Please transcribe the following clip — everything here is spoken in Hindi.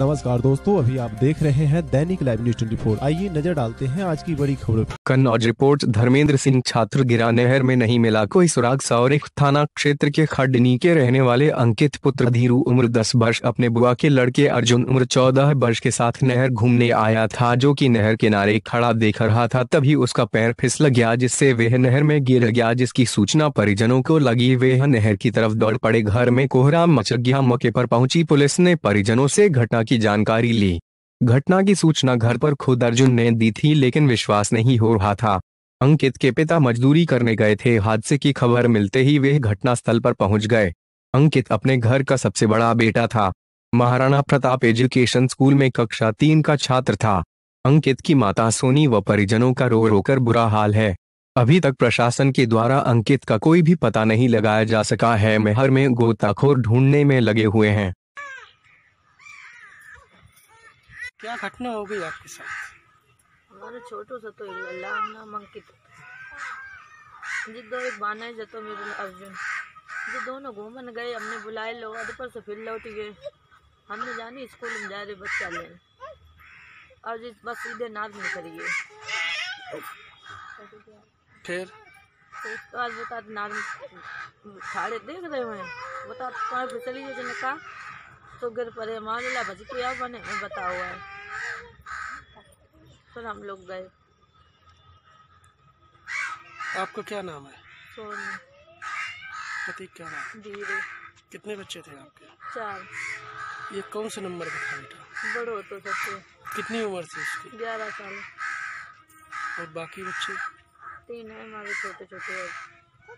नमस्कार दोस्तों अभी आप देख रहे हैं दैनिक लाइव न्यूज फोर आइए नजर डालते हैं आज की बड़ी खबर कन्नौज रिपोर्ट धर्मेंद्र सिंह छात्र गिरा नहर में नहीं मिला कोई सुराग सौरिक थाना क्षेत्र के खडनी के रहने वाले अंकित पुत्र धीरू उम्र दस वर्ष अपने बुआ के लड़के अर्जुन उम्र चौदह वर्ष के साथ नहर घूमने आया था जो की नहर किनारे खड़ा देख रहा था तभी उसका पैर फिसल गया जिससे वह नहर में गिर गया जिसकी सूचना परिजनों को लगी वह नहर की तरफ दौड़ पड़े घर में कोहरा मच गया मौके पर पहुंची पुलिस ने परिजनों से घटना की जानकारी ली घटना की सूचना घर पर खुद अर्जुन ने दी थी लेकिन विश्वास नहीं हो रहा था अंकित के पिता मजदूरी करने गए थे हादसे की खबर मिलते ही वे घटनास्थल पर पहुंच गए अंकित अपने घर का सबसे बड़ा बेटा था महाराणा प्रताप एजुकेशन स्कूल में कक्षा तीन का छात्र था अंकित की माता सोनी व परिजनों का रो रोकर बुरा हाल है अभी तक प्रशासन के द्वारा अंकित का कोई भी पता नहीं लगाया जा सका है मेहर में गोताखोर ढूंढने में लगे हुए हैं क्या घटना हो गई आपके साथ हमारे छोटो सा तो अल्लाह नाम अंकित तो- जिद्दो एक बाना तो मेरे अर्जुन जो दोनों घूमन गए हमने बुलाए लोग अद पर से फिर लौट गए हमने जानी स्कूल में जा रहे बच्चा ले और जिस बस सीधे नाच में करिए फिर तो आज बता नाच में देख रहे हैं बता कहाँ फिसली जगह कहा तो गिर घर पर मामला भज किया बने में बता हुआ है फिर हम लोग गए आपका क्या नाम है सोनी पति क्या नाम धीरे कितने बच्चे थे आपके चार ये कौन से नंबर का था बेटा बड़ो तो सबसे कितनी उम्र थी उसकी ग्यारह साल और बाकी बच्चे तीन है हमारे छोटे छोटे